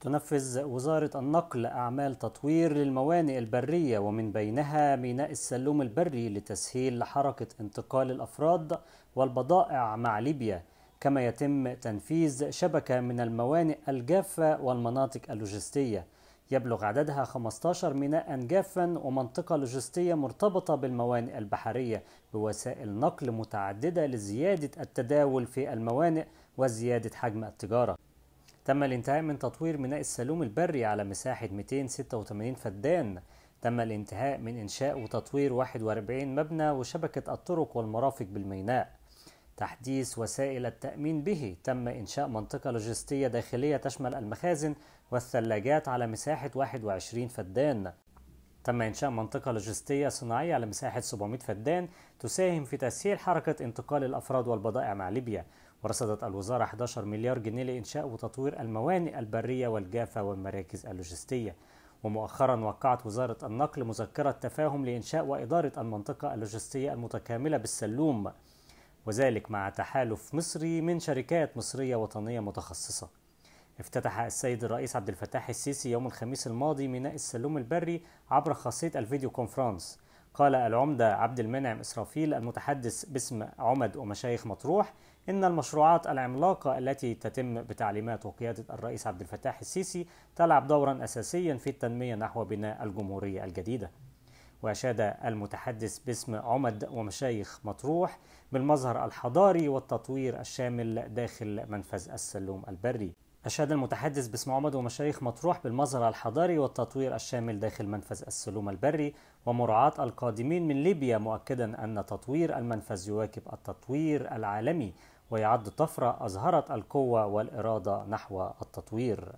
تنفذ وزارة النقل أعمال تطوير للموانئ البرية ومن بينها ميناء السلوم البري لتسهيل حركة انتقال الأفراد والبضائع مع ليبيا كما يتم تنفيذ شبكة من الموانئ الجافة والمناطق اللوجستية يبلغ عددها 15 ميناء جافا ومنطقة لوجستية مرتبطة بالموانئ البحرية بوسائل نقل متعددة لزيادة التداول في الموانئ وزيادة حجم التجارة تم الانتهاء من تطوير ميناء السلوم البري على مساحة 286 فدان تم الانتهاء من إنشاء وتطوير 41 مبنى وشبكة الطرق والمرافق بالميناء تحديث وسائل التأمين به تم إنشاء منطقة لوجستية داخلية تشمل المخازن والثلاجات على مساحة 21 فدان تم إنشاء منطقة لوجستية صناعية على مساحة 700 فدان تساهم في تسهيل حركة انتقال الأفراد والبضائع مع ليبيا ورصدت الوزارة 11 مليار جنيه لإنشاء وتطوير الموانئ البرية والجافة والمراكز اللوجستية ومؤخرا وقعت وزارة النقل مذكرة تفاهم لإنشاء وإدارة المنطقة اللوجستية المتكاملة بالسلوم وذلك مع تحالف مصري من شركات مصرية وطنية متخصصة افتتح السيد الرئيس عبد الفتاح السيسي يوم الخميس الماضي ميناء السلوم البري عبر خاصية الفيديو كونفرانس قال العمدة عبد المنعم إسرافيل المتحدث باسم عمد ومشايخ مطروح إن المشروعات العملاقة التي تتم بتعليمات وقيادة الرئيس عبد الفتاح السيسي تلعب دورا أساسيا في التنمية نحو بناء الجمهورية الجديدة وأشاد المتحدث باسم عمد ومشايخ مطروح بالمظهر الحضاري والتطوير الشامل داخل منفذ السلوم البري أشاد المتحدث باسم عمد ومشايخ مطروح بالمظهر الحضاري والتطوير الشامل داخل منفذ السلوم البري ومراعاة القادمين من ليبيا مؤكدا أن تطوير المنفذ يواكب التطوير العالمي ويعد طفرة أظهرت القوة والإرادة نحو التطوير